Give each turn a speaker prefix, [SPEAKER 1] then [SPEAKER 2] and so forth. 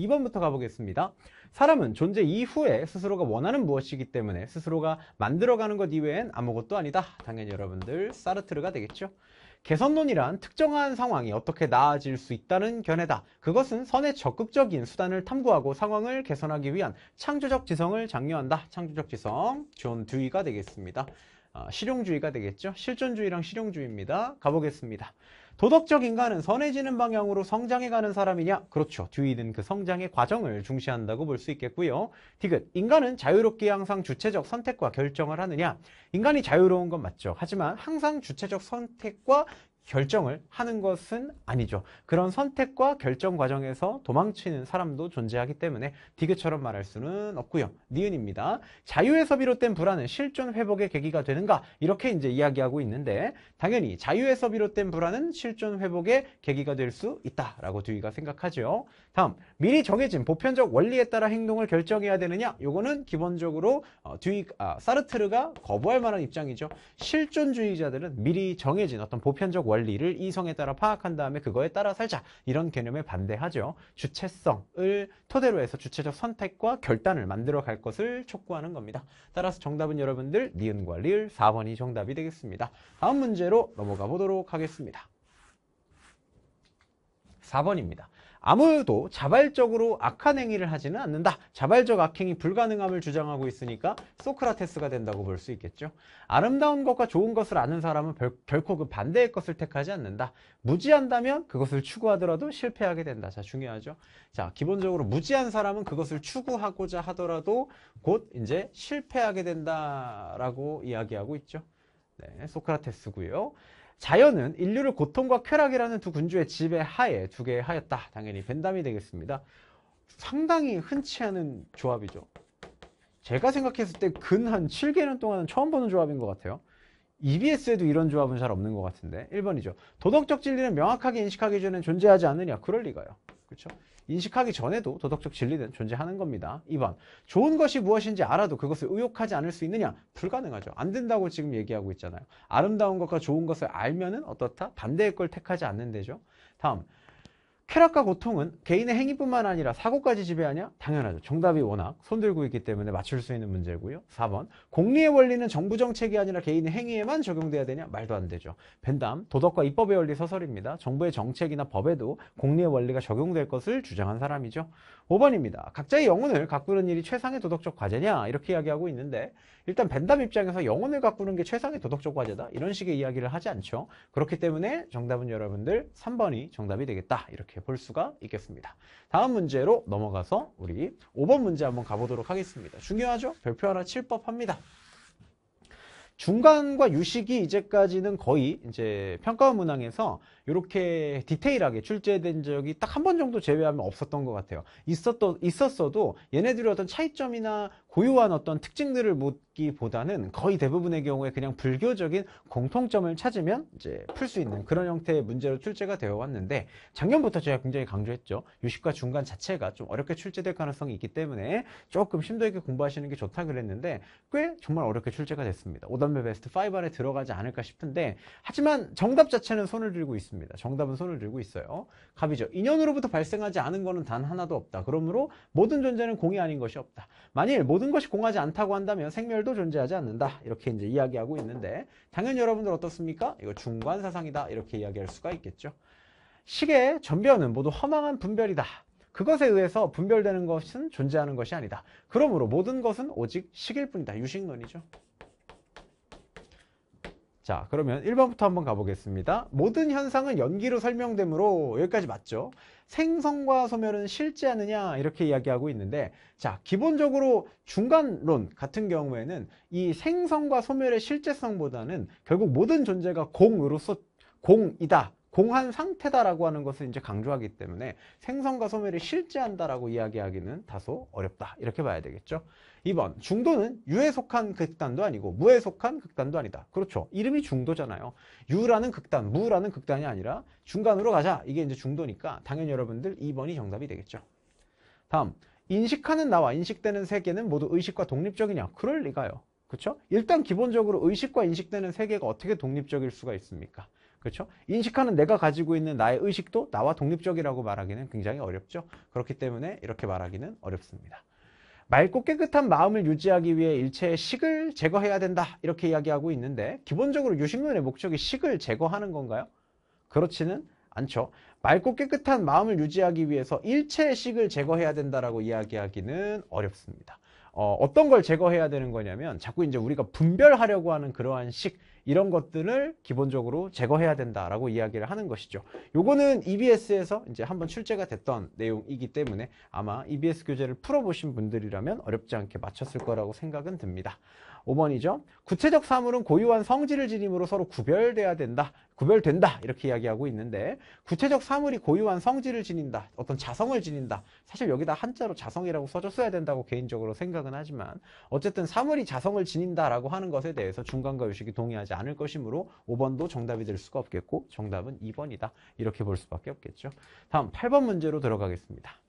[SPEAKER 1] 2번부터 가보겠습니다. 사람은 존재 이후에 스스로가 원하는 무엇이기 때문에 스스로가 만들어가는 것 이외엔 아무것도 아니다. 당연히 여러분들 사르트르가 되겠죠. 개선론이란 특정한 상황이 어떻게 나아질 수 있다는 견해다. 그것은 선의 적극적인 수단을 탐구하고 상황을 개선하기 위한 창조적 지성을 장려한다. 창조적 지성, 존 듀이가 되겠습니다. 어, 실용주의가 되겠죠. 실존주의랑 실용주의입니다. 가보겠습니다. 도덕적 인간은 선해지는 방향으로 성장해가는 사람이냐? 그렇죠. 듀이는 그 성장의 과정을 중시한다고 볼 수 있겠고요. 디귿, 인간은 자유롭게 항상 주체적 선택과 결정을 하느냐? 인간이 자유로운 건 맞죠. 하지만 항상 주체적 선택과 결정을 하는 것은 아니죠. 그런 선택과 결정 과정에서 도망치는 사람도 존재하기 때문에 디귿처럼 말할 수는 없고요. 니은입니다. 자유에서 비롯된 불안은 실존 회복의 계기가 되는가? 이렇게 이제 이야기하고 있는데 당연히 자유에서 비롯된 불안은 실존 회복의 계기가 될 수 있다라고 두이가 생각하죠. 다음, 미리 정해진 보편적 원리에 따라 행동을 결정해야 되느냐? 요거는 기본적으로 어, 두이 아, 사르트르가 거부할 만한 입장이죠. 실존주의자들은 미리 정해진 어떤 보편적 원리 원리를 이성에 따라 파악한 다음에 그거에 따라 살자 이런 개념에 반대하죠. 주체성을 토대로 해서 주체적 선택과 결단을 만들어 갈 것을 촉구하는 겁니다. 따라서 정답은 여러분들 니은과 리을 4번이 정답이 되겠습니다. 다음 문제로 넘어가 보도록 하겠습니다. 4번입니다. 아무도 자발적으로 악한 행위를 하지는 않는다. 자발적 악행이 불가능함을 주장하고 있으니까 소크라테스가 된다고 볼 수 있겠죠. 아름다운 것과 좋은 것을 아는 사람은 별, 결, 코그 반대의 것을 택하지 않는다. 무지한다면 그것을 추구하더라도 실패하게 된다. 자, 중요하죠. 자, 기본적으로 무지한 사람은 그것을 추구하고자 하더라도 곧 이제 실패하게 된다라고 이야기하고 있죠. 네, 소크라테스고요. 자연은 인류를 고통과 쾌락이라는 두 군주의 지배 하에 두 개의 하였다. 당연히 벤담이 되겠습니다. 상당히 흔치 않은 조합이죠. 제가 생각했을 때 근 한 7개년 동안은 처음 보는 조합인 것 같아요. EBS에도 이런 조합은 잘 없는 것 같은데 1번이죠. 도덕적 진리는 명확하게 인식하기 전에 존재하지 않느냐. 그럴 리가요. 그렇죠? 인식하기 전에도 도덕적 진리는 존재하는 겁니다. 2번 좋은 것이 무엇인지 알아도 그것을 의욕하지 않을 수 있느냐? 불가능하죠. 안 된다고 지금 얘기하고 있잖아요. 아름다운 것과 좋은 것을 알면은 어떻다? 반대의 걸 택하지 않는 데죠. 다음 쾌락과 고통은 개인의 행위뿐만 아니라 사고까지 지배하냐? 당연하죠. 정답이 워낙 손들고 있기 때문에 맞출 수 있는 문제고요. 4번 공리의 원리는 정부 정책이 아니라 개인의 행위에만 적용돼야 되냐? 말도 안 되죠. 벤담 도덕과 입법의 원리 서설입니다. 정부의 정책이나 법에도 공리의 원리가 적용될 것을 주장한 사람이죠. 5번입니다. 각자의 영혼을 가꾸는 일이 최상의 도덕적 과제냐? 이렇게 이야기하고 있는데 일단 벤담 입장에서 영혼을 가꾸는 게 최상의 도덕적 과제다. 이런 식의 이야기를 하지 않죠. 그렇기 때문에 정답은 여러분들 3번이 정답이 되겠다. 이렇게 이렇게 볼 수가 있겠습니다. 다음 문제로 넘어가서 우리 5번 문제 한번 가보도록 하겠습니다. 중요하죠? 별표 하나 칠 법합니다. 중간과 유식이 이제까지는 거의 이제 평가원 문항에서 이렇게 디테일하게 출제된 적이 딱 한 번 정도 제외하면 없었던 것 같아요. 있었던, 있었어도 얘네들이 어떤 차이점이나 고유한 어떤 특징들을 묻기보다는 거의 대부분의 경우에 그냥 불교적인 공통점을 찾으면 이제 풀 수 있는 그런 형태의 문제로 출제가 되어 왔는데 작년부터 제가 굉장히 강조했죠. 유식과 중간 자체가 좀 어렵게 출제될 가능성이 있기 때문에 조금 심도 있게 공부하시는 게 좋다 그랬는데 꽤 정말 어렵게 출제가 됐습니다. 오답의 베스트 5 안에 들어가지 않을까 싶은데 하지만 정답 자체는 손을 들고 있습니다. 정답은 손을 들고 있어요. 갑이죠. 인연으로부터 발생하지 않은 것은 단 하나도 없다. 그러므로 모든 존재는 공이 아닌 것이 없다. 만일 모든 모든 것이 공하지 않다고 한다면 생멸도 존재하지 않는다. 이렇게 이제 이야기하고 있는데 당연히 여러분들 어떻습니까? 이거 중간 사상이다. 이렇게 이야기할 수가 있겠죠. 시계의 전변은 모두 허망한 분별이다. 그것에 의해서 분별되는 것은 존재하는 것이 아니다. 그러므로 모든 것은 오직 시계일 뿐이다. 유식론이죠. 자 그러면 1번부터 한번 가보겠습니다 모든 현상은 연기로 설명되므로 여기까지 맞죠 생성과 소멸은 실제하느냐 이렇게 이야기하고 있는데 자 기본적으로 중간론 같은 경우에는 이 생성과 소멸의 실제성보다는 결국 모든 존재가 공으로서 공이다 공한 상태다라고 하는 것을 이제 강조하기 때문에 생성과 소멸이 실제한다라고 이야기하기는 다소 어렵다. 이렇게 봐야 되겠죠. 2번 중도는 유에 속한 극단도 아니고 무에 속한 극단도 아니다. 그렇죠. 이름이 중도잖아요. 유라는 극단, 무라는 극단이 아니라 중간으로 가자. 이게 이제 중도니까 당연히 여러분들 2번이 정답이 되겠죠. 다음 인식하는 나와 인식되는 세계는 모두 의식과 독립적이냐? 그럴 리가요. 그렇죠? 일단 기본적으로 의식과 인식되는 세계가 어떻게 독립적일 수가 있습니까? 그렇죠? 인식하는 내가 가지고 있는 나의 의식도 나와 독립적이라고 말하기는 굉장히 어렵죠. 그렇기 때문에 이렇게 말하기는 어렵습니다. 맑고 깨끗한 마음을 유지하기 위해 일체의 식을 제거해야 된다 이렇게 이야기하고 있는데 기본적으로 유식론의 목적이 식을 제거하는 건가요? 그렇지는 않죠. 맑고 깨끗한 마음을 유지하기 위해서 일체의 식을 제거해야 된다라고 이야기하기는 어렵습니다. 어, 어떤 걸 제거해야 되는 거냐면 자꾸 이제 우리가 분별하려고 하는 그러한 식 이런 것들을 기본적으로 제거해야 된다라고 이야기를 하는 것이죠. 요거는 EBS에서 이제 한번 출제가 됐던 내용이기 때문에 아마 EBS 교재를 풀어보신 분들이라면 어렵지 않게 맞췄을 거라고 생각은 듭니다. 5번이죠. 구체적 사물은 고유한 성질을 지닌으로 서로 구별돼야 된다. 구별된다. 이렇게 이야기하고 있는데 구체적 사물이 고유한 성질을 지닌다. 어떤 자성을 지닌다. 사실 여기다 한자로 자성이라고 써줬어야 된다고 개인적으로 생각은 하지만 어쨌든 사물이 자성을 지닌다라고 하는 것에 대해서 중간과 요식이 동의하지 존재하지 않을 것이므로 5번도 정답이 될 수가 없겠고 정답은 2번이다. 이렇게 볼 수밖에 없겠죠. 다음 8번 문제로 들어가겠습니다.